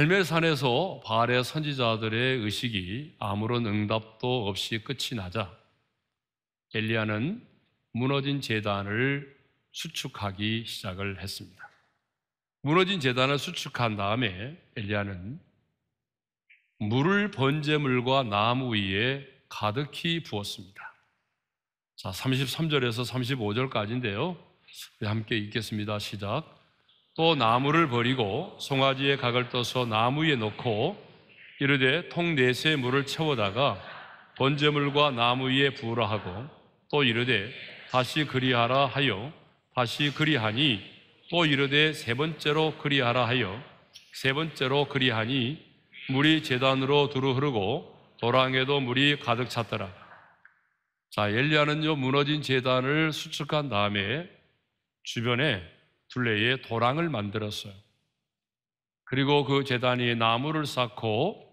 갈멜산에서 바알의 선지자들의 의식이 아무런 응답도 없이 끝이 나자 엘리야는 무너진 재단을 수축하기 시작을 했습니다. 무너진 재단을 수축한 다음에 엘리야는 물을 번제물과 나무 위에 가득히 부었습니다. 자, 33절에서 35절까지인데요. 함께 읽겠습니다. 시작. 또 나무를 버리고 송아지의 각을 떠서 나무 위에 놓고 이르되 통넷세 물을 채워다가 번제물과 나무 위에 부으라 하고 또 이르되 다시 그리하라 하여 다시 그리하니 또 이르되 세 번째로 그리하라 하여 세 번째로 그리하니 물이 재단으로 두루 흐르고 도랑에도 물이 가득 찼더라. 자 엘리야는요 무너진 재단을 수축한 다음에 주변에 둘레에 도랑을 만들었어요. 그리고 그 재단 위에 나무를 쌓고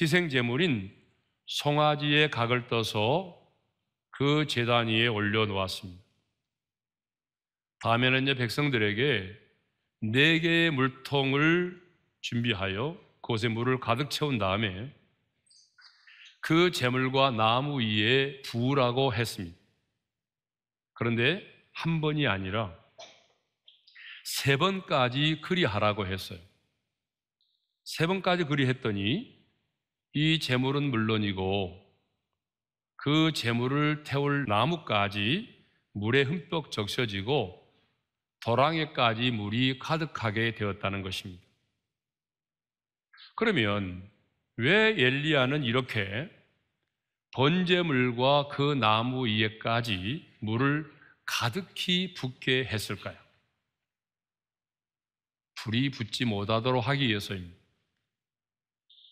희생 제물인 송아지의 각을 떠서 그 재단 위에 올려 놓았습니다. 다음에는요 백성들에게 네 개의 물통을 준비하여 그곳에 물을 가득 채운 다음에 그 재물과 나무 위에 부으라고 했습니다. 그런데 한 번이 아니라 세 번까지 그리하라고 했어요. 세 번까지 그리했더니 이 재물은 물론이고 그 재물을 태울 나무까지 물에 흠뻑 적셔지고 도랑에까지 물이 가득하게 되었다는 것입니다. 그러면 왜 엘리야는 이렇게 번제물과 그 나무 위에까지 물을 가득히 붓게 했을까요? 불이 붙지 못하도록 하기 위해서입니다.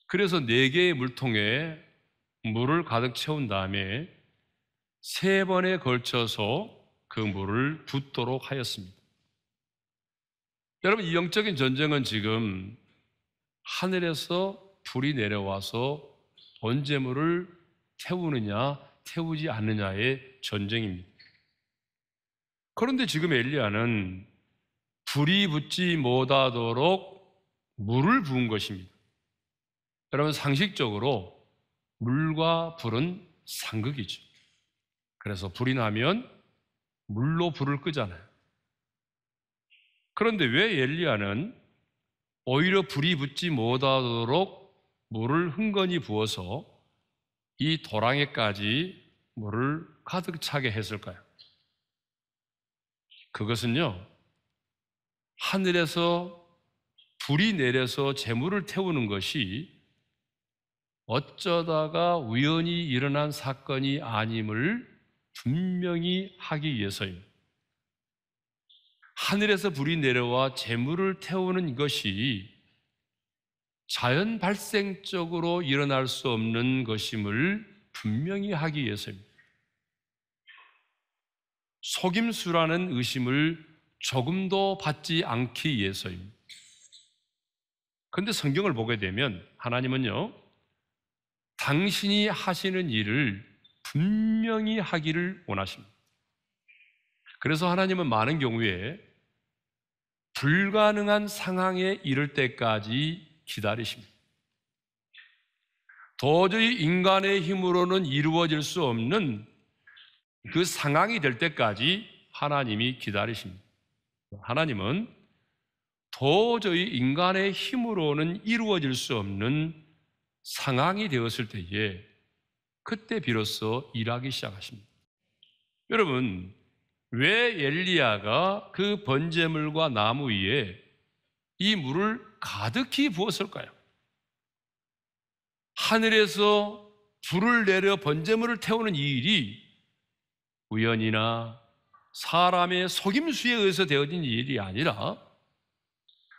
그래서 네 개의 물통에 물을 가득 채운 다음에 세 번에 걸쳐서 그 물을 붓도록 하였습니다. 여러분, 이 영적인 전쟁은 지금 하늘에서 불이 내려와서 번제물을 태우느냐, 태우지 않느냐의 전쟁입니다. 그런데 지금 엘리야는 불이 붙지 못하도록 물을 부은 것입니다. 여러분 상식적으로 물과 불은 상극이죠. 그래서 불이 나면 물로 불을 끄잖아요. 그런데 왜 엘리야는 오히려 불이 붙지 못하도록 물을 흥건히 부어서 이 도랑에까지 물을 가득 차게 했을까요? 그것은요, 하늘에서 불이 내려서 재물을 태우는 것이 어쩌다가 우연히 일어난 사건이 아님을 분명히 하기 위해서입니다. 하늘에서 불이 내려와 재물을 태우는 것이 자연 발생적으로 일어날 수 없는 것임을 분명히 하기 위해서입니다. 속임수라는 의심을 조금도 받지 않기 위해서입니다. 그런데 성경을 보게 되면 하나님은요, 당신이 하시는 일을 분명히 하기를 원하십니다. 그래서 하나님은 많은 경우에 불가능한 상황에 이를 때까지 기다리십니다. 도저히 인간의 힘으로는 이루어질 수 없는 그 상황이 될 때까지 하나님이 기다리십니다. 하나님은 도저히 인간의 힘으로는 이루어질 수 없는 상황이 되었을 때에 그때 비로소 일하기 시작하십니다. 여러분, 왜 엘리야가 그 번제물과 나무 위에 이 물을 가득히 부었을까요? 하늘에서 불을 내려 번제물을 태우는 이 일이 우연이나 사람의 속임수에 의해서 되어진 일이 아니라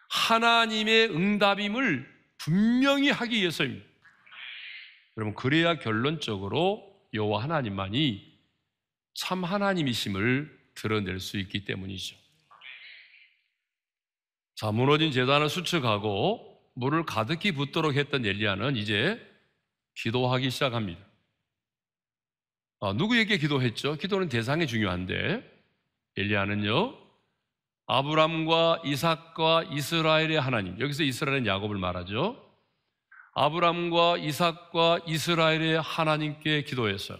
하나님의 응답임을 분명히 하기 위해서입니다. 여러분, 그래야 결론적으로 여호와 하나님만이 참 하나님이심을 드러낼 수 있기 때문이죠. 자, 무너진 재단을 수척하고 물을 가득히 붓도록 했던 엘리야는 이제 기도하기 시작합니다. 아, 누구에게 기도했죠? 기도는 대상이 중요한데 엘리야는요. 아브람과 이삭과 이스라엘의 하나님. 여기서 이스라엘은 야곱을 말하죠. 아브람과 이삭과 이스라엘의 하나님께 기도했어요.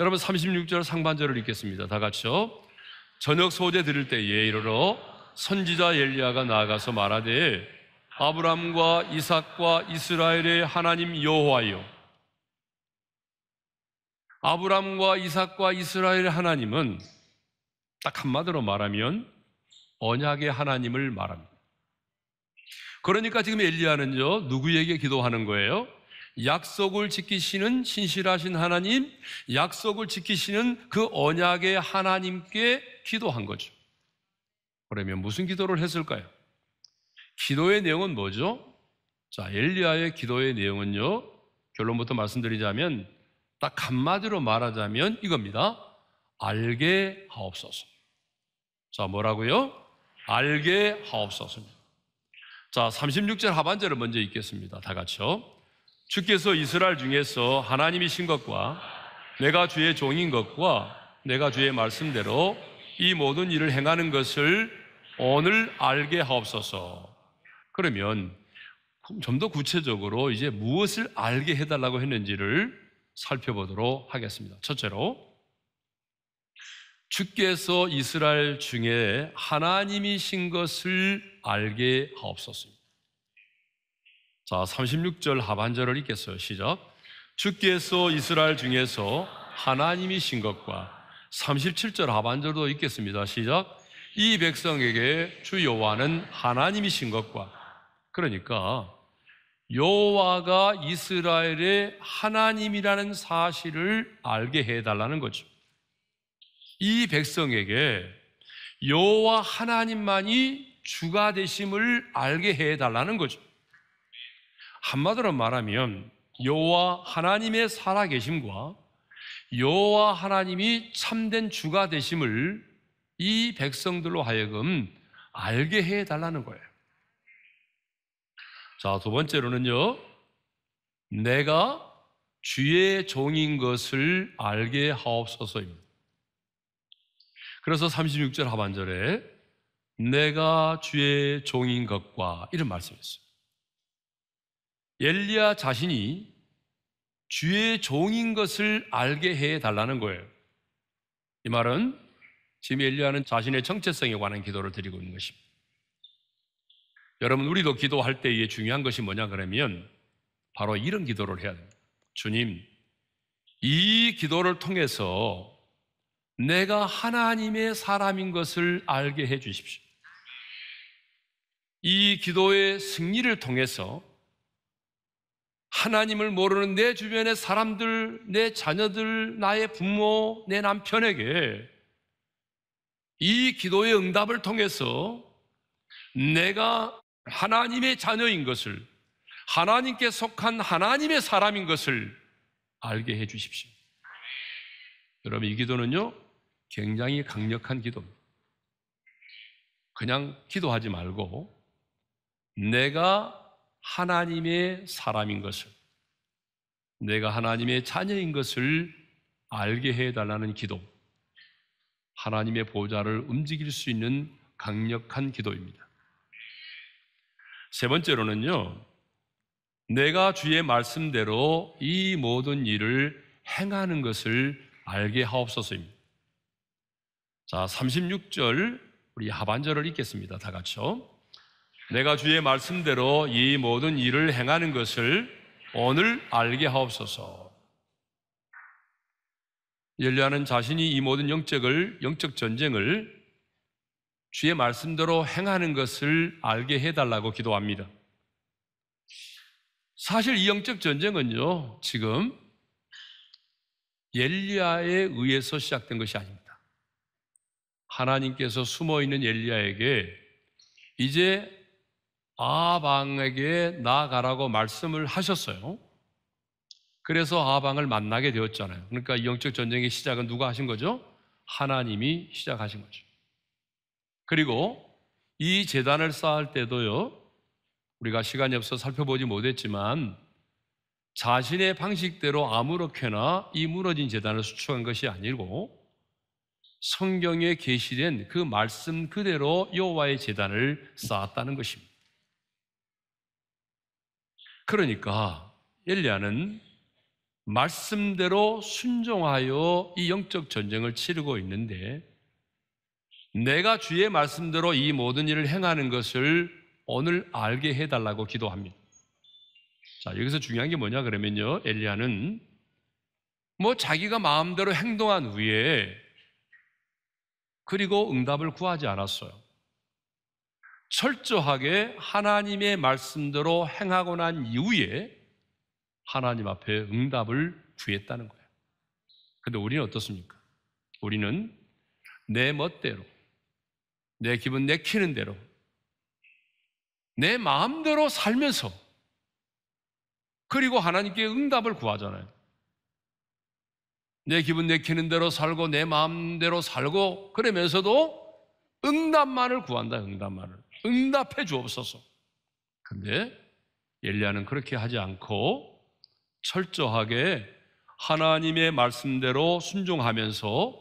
여러분 36절 상반절을 읽겠습니다. 다 같이요. 저녁 소제 드릴 때예 이르러 선지자 엘리야가 나아가서 말하되 아브람과 이삭과 이스라엘의 하나님 여호와여 아브람과 이삭과 이스라엘의 하나님은 딱 한마디로 말하면 언약의 하나님을 말합니다. 그러니까 지금 엘리야는요 누구에게 기도하는 거예요? 약속을 지키시는 신실하신 하나님, 약속을 지키시는 그 언약의 하나님께 기도한 거죠. 그러면 무슨 기도를 했을까요? 기도의 내용은 뭐죠? 자, 엘리야의 기도의 내용은요. 결론부터 말씀드리자면 딱 한마디로 말하자면 이겁니다. 알게 하옵소서. 자, 뭐라고요? 알게 하옵소서 자, 36절 하반절을 먼저 읽겠습니다. 다 같이요. 주께서 이스라엘 중에서 하나님이신 것과 내가 주의 종인 것과 내가 주의 말씀대로 이 모든 일을 행하는 것을 오늘 알게 하옵소서. 그러면 좀 더 구체적으로 이제 무엇을 알게 해달라고 했는지를 살펴보도록 하겠습니다. 첫째로 주께서 이스라엘 중에 하나님이신 것을 알게 하옵소서. 자, 36절 하반절을 읽겠어요. 시작. 주께서 이스라엘 중에서 하나님이신 것과 37절 하반절도 읽겠습니다. 시작. 이 백성에게 주 여호와는 하나님이신 것과 그러니까 여호와가 이스라엘의 하나님이라는 사실을 알게 해 달라는 거죠. 이 백성에게 여호와 하나님만이 주가 되심을 알게 해 달라는 거죠. 한마디로 말하면 여호와 하나님의 살아 계심과 여호와 하나님이 참된 주가 되심을 이 백성들로 하여금 알게 해 달라는 거예요. 자, 두 번째로는요. 내가 주의 종인 것을 알게 하옵소서입니다. 그래서 36절 하반절에 내가 주의 종인 것과 이런 말씀이어요 엘리야 자신이 주의 종인 것을 알게 해 달라는 거예요. 이 말은 지금 엘리야는 자신의 정체성에 관한 기도를 드리고 있는 것입니다. 여러분 우리도 기도할 때에 중요한 것이 뭐냐 그러면 바로 이런 기도를 해야 됩니다. 주님, 이 기도를 통해서 내가 하나님의 사람인 것을 알게 해 주십시오. 이 기도의 승리를 통해서 하나님을 모르는 내 주변의 사람들, 내 자녀들, 나의 부모, 내 남편에게 이 기도의 응답을 통해서 내가 하나님의 자녀인 것을, 하나님께 속한 하나님의 사람인 것을 알게 해 주십시오. 여러분, 이 기도는요, 굉장히 강력한 기도입니다. 그냥 기도하지 말고 내가 하나님의 사람인 것을 내가 하나님의 자녀인 것을 알게 해달라는 기도. 하나님의 보좌를 움직일 수 있는 강력한 기도입니다. 세 번째로는요, 내가 주의 말씀대로 이 모든 일을 행하는 것을 알게 하옵소서입니다. 자, 36절 우리 하반절을 읽겠습니다. 다 같이요. 내가 주의 말씀대로 이 모든 일을 행하는 것을 오늘 알게 하옵소서. 열리아는 자신이 이 모든 영적을 영적 전쟁을 주의 말씀대로 행하는 것을 알게 해달라고 기도합니다. 사실 이 영적 전쟁은요 지금 열리아에 의해서 시작된 것이 아닙니다. 하나님께서 숨어 있는 엘리야에게 이제 아방에게 나가라고 말씀을 하셨어요. 그래서 아방을 만나게 되었잖아요. 그러니까 영적 전쟁의 시작은 누가 하신 거죠? 하나님이 시작하신 거죠. 그리고 이 재단을 쌓을 때도요. 우리가 시간이 없어 살펴보지 못했지만 자신의 방식대로 아무렇게나 이 무너진 재단을 수축한 것이 아니고 성경에 계시된 그 말씀 그대로 여호와의 제단을 쌓았다는 것입니다. 그러니까 엘리야는 말씀대로 순종하여 이 영적 전쟁을 치르고 있는데 내가 주의 말씀대로 이 모든 일을 행하는 것을 오늘 알게 해달라고 기도합니다. 자 여기서 중요한 게 뭐냐 그러면요 엘리야는 뭐 자기가 마음대로 행동한 후에 그리고 응답을 구하지 않았어요. 철저하게 하나님의 말씀대로 행하고 난 이후에 하나님 앞에 응답을 구했다는 거예요. 근데 우리는 어떻습니까? 우리는 내 멋대로, 내 기분 내키는 대로, 내 마음대로 살면서 그리고 하나님께 응답을 구하잖아요. 내 기분 내키는 대로 살고 내 마음대로 살고 그러면서도 응답만을 구한다 응답만을 응답해 주옵소서 근데 엘리야는 그렇게 하지 않고 철저하게 하나님의 말씀대로 순종하면서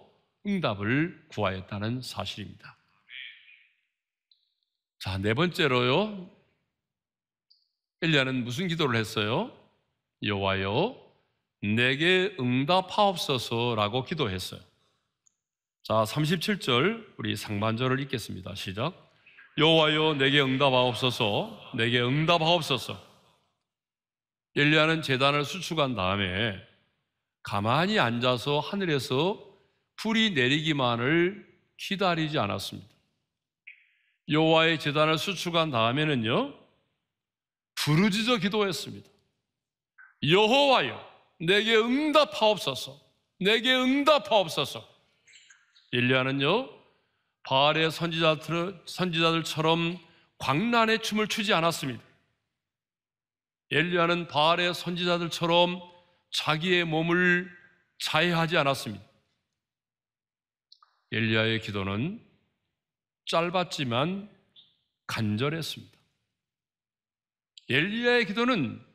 응답을 구하였다는 사실입니다. 자, 네 번째로요. 엘리야는 무슨 기도를 했어요? 여와여 내게 응답하옵소서라고 기도했어요. 자, 37절 우리 상반절을 읽겠습니다. 시작. 여호와여 내게 응답하옵소서. 내게 응답하옵소서. 엘리야는 재단을 수축한 다음에 가만히 앉아서 하늘에서 불이 내리기만을 기다리지 않았습니다. 여호와의 제단을 수축한 다음에는요. 부르짖어 기도했습니다. 여호와여 내게 응답하옵소서. 내게 응답하옵소서. 일리아는요, 바알의 선지자들, 선지자들처럼 광란의 춤을 추지 않았습니다. 엘리야는 바알의 선지자들처럼 자기의 몸을 자해하지 않았습니다. 엘리야의 기도는 짧았지만 간절했습니다. 엘리야의 기도는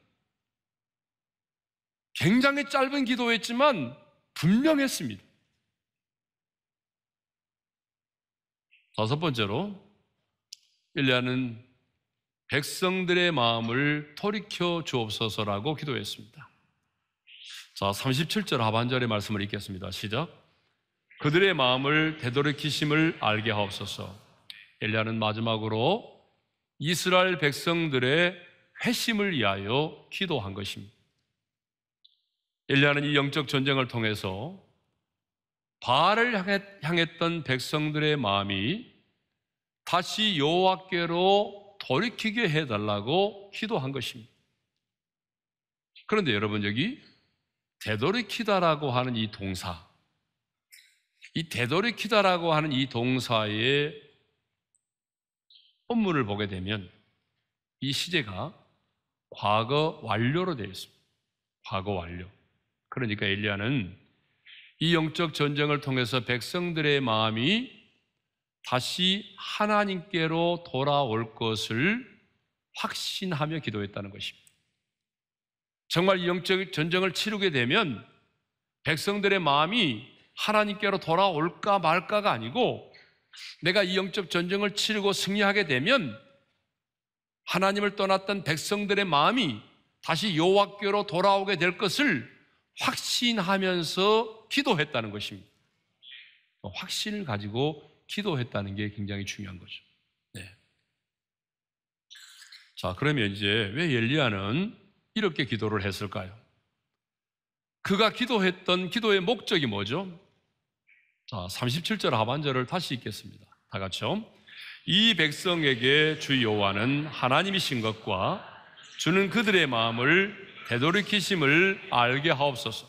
굉장히 짧은 기도였지만 분명했습니다. 다섯 번째로 일리야는 백성들의 마음을 돌이켜 주옵소서라고 기도했습니다. 자, 37절 하반절의 말씀을 읽겠습니다. 시작. 그들의 마음을 되돌이키심을 알게 하옵소서. 엘리야는 마지막으로 이스라엘 백성들의 회심을 위하여 기도한 것입니다. 엘리아는이 영적 전쟁을 통해서 바알을 향했던 백성들의 마음이 다시 여호와께로 돌이키게 해달라고 기도한 것입니다. 그런데 여러분 여기 되돌이키다라고 하는 이 동사, 이 되돌이키다라고 하는 이 동사의 본문을 보게 되면 이 시제가 과거 완료로 되어 있습니다. 과거 완료. 그러니까 엘리야는 이 영적 전쟁을 통해서 백성들의 마음이 다시 하나님께로 돌아올 것을 확신하며 기도했다는 것입니다. 정말 영적 전쟁을 치르게 되면 백성들의 마음이 하나님께로 돌아올까 말까가 아니고 내가 이 영적 전쟁을 치르고 승리하게 되면 하나님을 떠났던 백성들의 마음이 다시 여호와께로 돌아오게 될 것을 확신하면서 기도했다는 것입니다. 확신을 가지고 기도했다는 게 굉장히 중요한 거죠. 네. 자, 그러면 이제 왜 엘리야는 이렇게 기도를 했을까요? 그가 기도했던 기도의 목적이 뭐죠? 자, 37절 하반절을 다시 읽겠습니다. 다 같이요. 이 백성에게 주 여호와는 하나님이신 것과 주는 그들의 마음을 되돌이키심을 알게 하옵소서.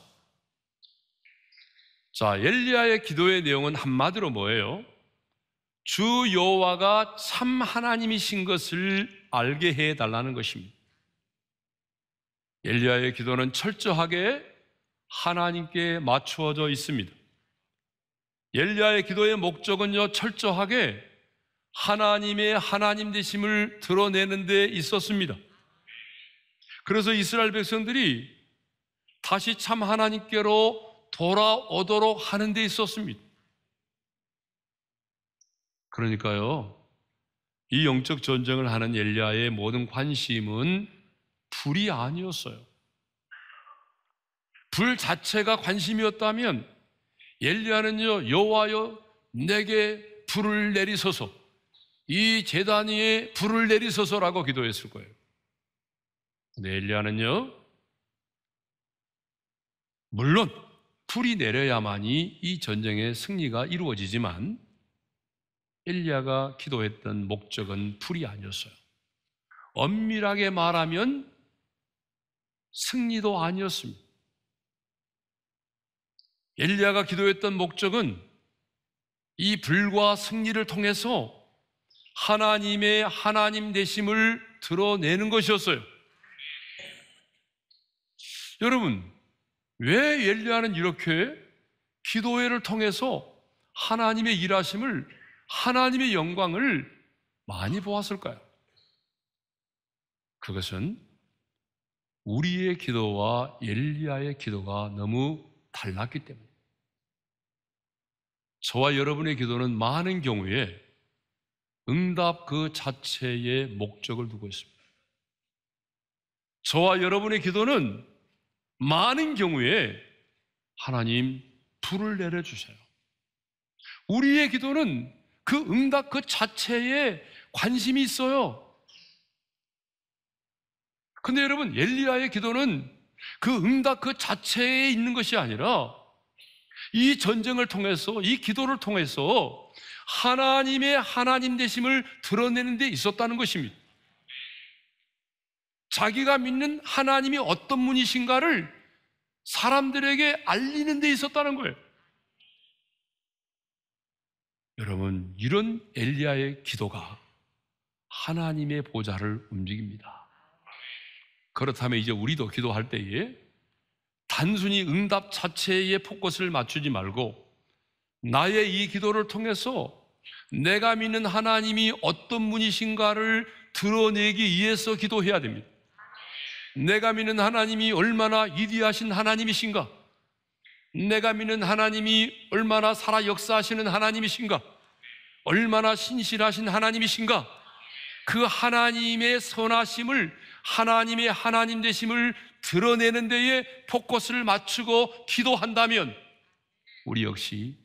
자, 엘리야의 기도의 내용은 한마디로 뭐예요? 주 여호와가 참 하나님이신 것을 알게 해 달라는 것입니다. 엘리야의 기도는 철저하게 하나님께 맞추어져 있습니다. 엘리야의 기도의 목적은요 철저하게 하나님의 하나님 되심을 드러내는 데 있었습니다. 그래서 이스라엘 백성들이 다시 참 하나님께로 돌아오도록 하는 데 있었습니다. 그러니까요. 이 영적 전쟁을 하는 엘리야의 모든 관심은 불이 아니었어요. 불 자체가 관심이었다면 엘리야는요 여호와여 내게 불을 내리소서 이 제단 위에 불을 내리소서라고 기도했을 거예요. 근엘리아는요 물론 풀이 내려야만이 이 전쟁의 승리가 이루어지지만 엘리아가 기도했던 목적은 풀이 아니었어요. 엄밀하게 말하면 승리도 아니었습니다. 엘리아가 기도했던 목적은 이 불과 승리를 통해서 하나님의 하나님 되심을 드러내는 것이었어요. 여러분, 왜 엘리야는 이렇게 기도회를 통해서 하나님의 일하심을 하나님의 영광을 많이 보았을까요? 그것은 우리의 기도와 엘리야의 기도가 너무 달랐기 때문입니다. 저와 여러분의 기도는 많은 경우에 응답 그자체에 목적을 두고 있습니다. 저와 여러분의 기도는 많은 경우에 하나님 불을 내려주세요. 우리의 기도는 그 응답 그 자체에 관심이 있어요. 근데 여러분, 엘리야의 기도는 그 응답 그 자체에 있는 것이 아니라 이 전쟁을 통해서, 이 기도를 통해서 하나님의 하나님 되심을 드러내는 데 있었다는 것입니다. 자기가 믿는 하나님이 어떤 분이신가를 사람들에게 알리는 데 있었다는 거예요. 여러분, 이런 엘리야의 기도가 하나님의 보좌를 움직입니다. 그렇다면 이제 우리도 기도할 때에 단순히 응답 자체에 포커스를 맞추지 말고 나의 이 기도를 통해서 내가 믿는 하나님이 어떤 분이신가를 드러내기 위해서 기도해야 됩니다. 내가 믿는 하나님이 얼마나 위대하신 하나님이신가? 내가 믿는 하나님이 얼마나 살아 역사하시는 하나님이신가? 얼마나 신실하신 하나님이신가? 그 하나님의 선하심을 하나님의 하나님 되심을 드러내는 데에 포커스를 맞추고 기도한다면 우리 역시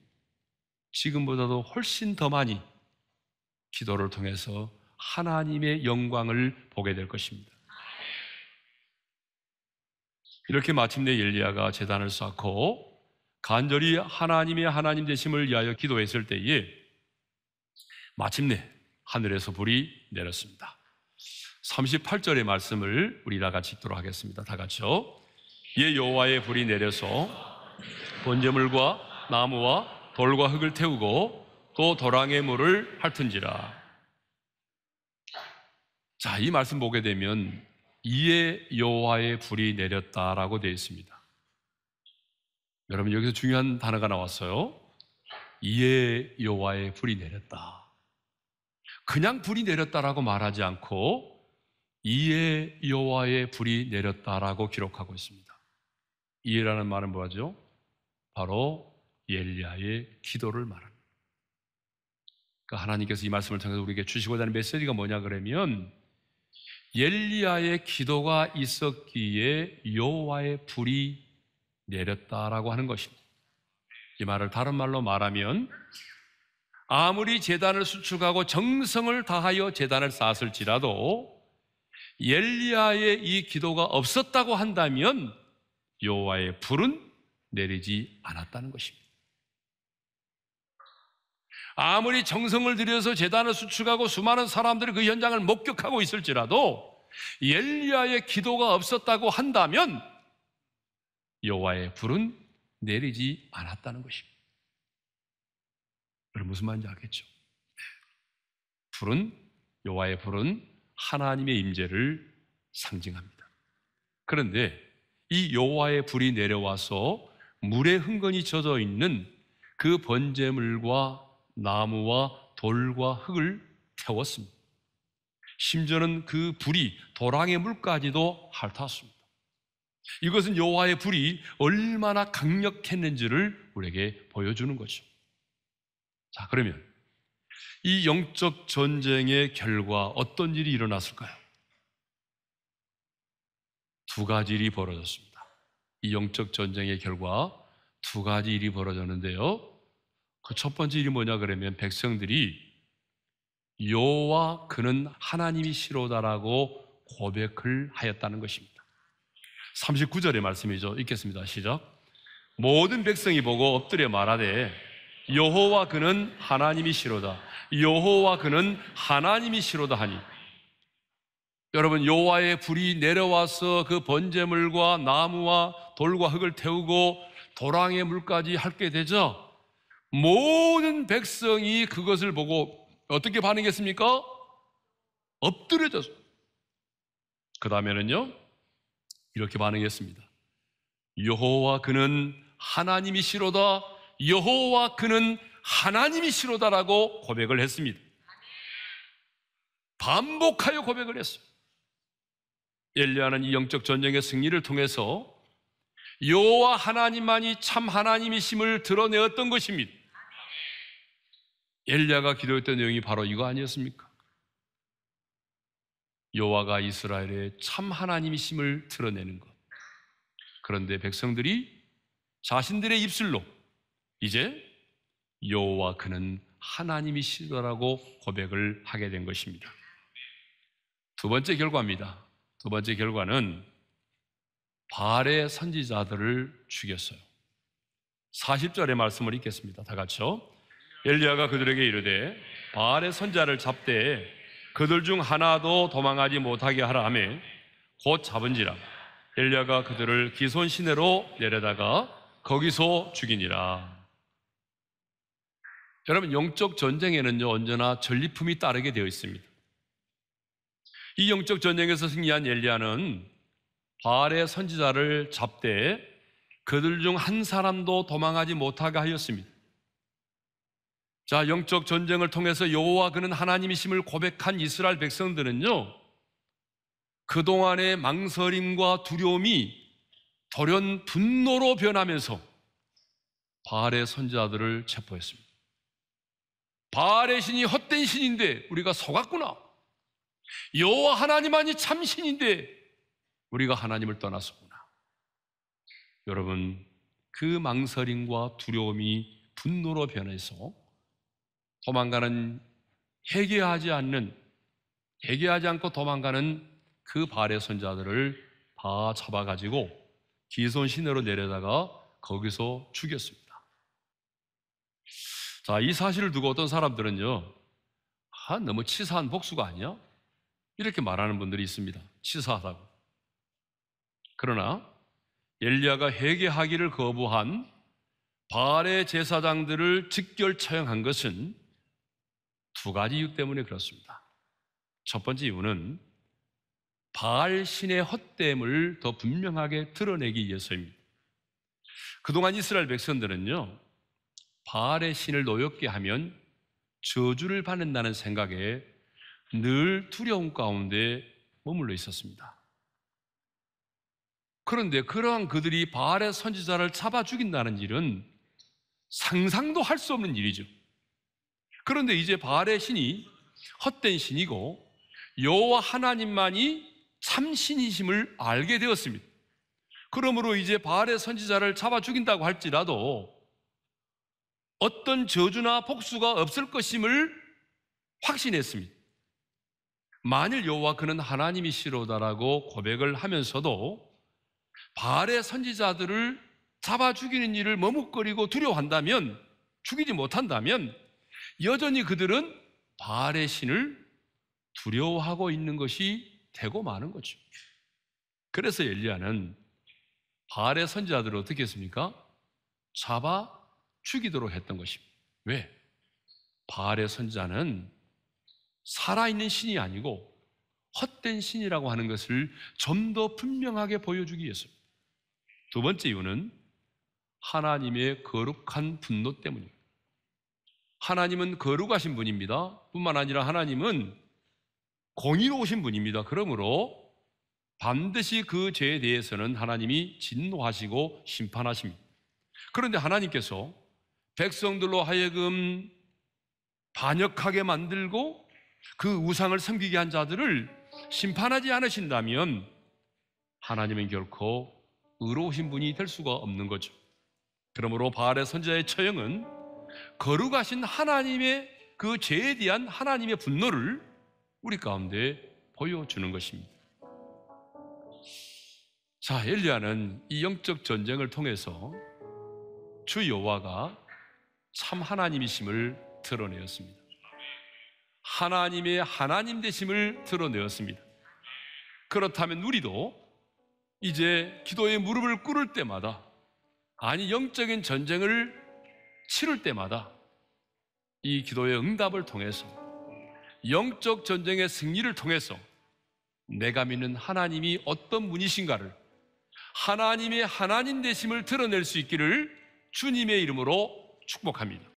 지금보다도 훨씬 더 많이 기도를 통해서 하나님의 영광을 보게 될 것입니다. 이렇게 마침내 엘리야가 재단을 쌓고 간절히 하나님의 하나님 되심을 위하여 기도했을 때에 마침내 하늘에서 불이 내렸습니다. 38절의 말씀을 우리 다 같이 읽도록 하겠습니다. 다 같이요. 예 여호와의 불이 내려서 번제물과 나무와 돌과 흙을 태우고 또 도랑의 물을 핥은지라. 자, 이 말씀 보게 되면 이에 여호와의 불이 내렸다라고 되어 있습니다. 여러분 여기서 중요한 단어가 나왔어요. 이에 여호와의 불이 내렸다. 그냥 불이 내렸다라고 말하지 않고 이에 여호와의 불이 내렸다라고 기록하고 있습니다. 이에라는 말은 뭐죠 바로 엘리야의 기도를 말합니다. 그러니까 하나님께서 이 말씀을 통해서 우리에게 주시고자 하는 메시지가 뭐냐 그러면 엘리야의 기도가 있었기에 여호와의 불이 내렸다라고 하는 것입니다. 이 말을 다른 말로 말하면 아무리 재단을 수축하고 정성을 다하여 재단을 쌓았을지라도 엘리야의 이 기도가 없었다고 한다면 여호와의 불은 내리지 않았다는 것입니다. 아무리 정성을 들여서 재단을 수축하고 수많은 사람들이 그 현장을 목격하고 있을지라도 엘리야의 기도가 없었다고 한다면 여호와의 불은 내리지 않았다는 것입니다. 그럼 무슨 말인지 알겠죠? 불은 여호와의 불은 하나님의 임재를 상징합니다. 그런데 이 여호와의 불이 내려와서 물에 흥건히 젖어 있는 그 번제물과 나무와 돌과 흙을 태웠습니다. 심지어는 그 불이 도랑의 물까지도 핥았습니다. 이것은 여호와의 불이 얼마나 강력했는지를 우리에게 보여주는 거죠. 자, 그러면 이 영적 전쟁의 결과 어떤 일이 일어났을까요? 두 가지 일이 벌어졌습니다. 이 영적 전쟁의 결과 두 가지 일이 벌어졌는데요. 그첫 번째 일이 뭐냐 그러면 백성들이 여호와 그는 하나님이시로다라고 고백을 하였다는 것입니다. 39절의 말씀이죠. 읽겠습니다. 시작. 모든 백성이 보고 엎드려 말하되 여호와 그는 하나님이시로다. 여호와 그는 하나님이시로다 하니 여러분 여호와의 불이 내려와서 그 번제물과 나무와 돌과 흙을 태우고 도랑의 물까지 핥게 되죠. 모든 백성이 그것을 보고 어떻게 반응했습니까? 엎드려져서. 그 다음에는요, 이렇게 반응했습니다. 여호와 그는 하나님이시로다. 여호와 그는 하나님이시로다라고 고백을 했습니다. 반복하여 고백을 했어요. 엘리아는이 영적 전쟁의 승리를 통해서 여호와 하나님만이 참 하나님이심을 드러내었던 것입니다. 엘리야가 기도했던 내용이 바로 이거 아니었습니까? 여호와가 이스라엘의 참 하나님이심을 드러내는 것. 그런데 백성들이 자신들의 입술로 이제 여호와 그는 하나님이시더라고 고백을 하게 된 것입니다. 두 번째 결과입니다. 두 번째 결과는 바알의 선지자들을 죽였어요. 40절의 말씀을 읽겠습니다. 다 같이요. 엘리야가 그들에게 이르되 바알의 선자를 잡되 그들 중 하나도 도망하지 못하게 하라 하매 곧 잡은지라 엘리야가 그들을 기손 시내로 내려다가 거기서 죽이니라. 여러분 영적 전쟁에는요 언제나 전리품이 따르게 되어 있습니다. 이 영적 전쟁에서 승리한 엘리야는 바알의 선지자를 잡되 그들 중 한 사람도 도망하지 못하게 하였습니다. 자, 영적 전쟁을 통해서 여호와 그는 하나님이심을 고백한 이스라엘 백성들은요. 그동안의 망설임과 두려움이 돌연 분노로 변하면서 바알의 선지자들을 체포했습니다. 바알의 신이 헛된 신인데 우리가 속았구나. 여호와 하나님만이 참 신인데 우리가 하나님을 떠났었구나. 여러분 그 망설임과 두려움이 분노로 변해서 도망가는 회개하지 않는 회개하지 않고 도망가는 그 발의 손자들을 다 잡아가지고 기손 시내로 내려다가 거기서 죽였습니다. 자, 이 사실을 두고 어떤 사람들은요, 아, 너무 치사한 복수가 아니야? 이렇게 말하는 분들이 있습니다. 치사하다고. 그러나 엘리야가 회개하기를 거부한 발알의 제사장들을 직결 처형한 것은 두 가지 이유 때문에 그렇습니다. 첫 번째 이유는 바알 신의 헛됨을 더 분명하게 드러내기 위해서입니다. 그동안 이스라엘 백성들은요, 바알의 신을 노엽게 하면 저주를 받는다는 생각에 늘 두려움 가운데 머물러 있었습니다. 그런데 그러한 그들이 바알의 선지자를 잡아 죽인다는 일은 상상도 할 수 없는 일이죠. 그런데 이제 바알의 신이 헛된 신이고 여호와 하나님만이 참 신이심을 알게 되었습니다. 그러므로 이제 바알의 선지자를 잡아 죽인다고 할지라도 어떤 저주나 복수가 없을 것임을 확신했습니다. 만일 여호와 그는 하나님이시로다라고 고백을 하면서도 바알의 선지자들을 잡아 죽이는 일을 머뭇거리고 두려워한다면 죽이지 못한다면 여전히 그들은 바알의 신을 두려워하고 있는 것이 되고 마는 거죠. 그래서 엘리야는 바알의 선지자들을 어떻게 했습니까? 잡아 죽이도록 했던 것입니다. 왜? 바알의 선지자는 살아있는 신이 아니고 헛된 신이라고 하는 것을 좀 더 분명하게 보여주기 위해서입니다. 두 번째 이유는 하나님의 거룩한 분노 때문입니다. 하나님은 거룩하신 분입니다. 뿐만 아니라 하나님은 공의로우신 분입니다. 그러므로 반드시 그 죄에 대해서는 하나님이 진노하시고 심판하십니다. 그런데 하나님께서 백성들로 하여금 반역하게 만들고 그 우상을 섬기게 한 자들을 심판하지 않으신다면 하나님은 결코 의로우신 분이 될 수가 없는 거죠. 그러므로 바알의 선자의 처형은 거룩하신 하나님의 그 죄에 대한 하나님의 분노를 우리 가운데 보여주는 것입니다. 자, 엘리야는 이 영적 전쟁을 통해서 주 여호와가 참 하나님이심을 드러내었습니다. 하나님의 하나님 되심을 드러내었습니다. 그렇다면 우리도 이제 기도의 무릎을 꿇을 때마다 아니 영적인 전쟁을 치를 때마다 이 기도의 응답을 통해서 영적 전쟁의 승리를 통해서 내가 믿는 하나님이 어떤 분이신가를 하나님의 하나님 되심을 드러낼 수 있기를 주님의 이름으로 축복합니다.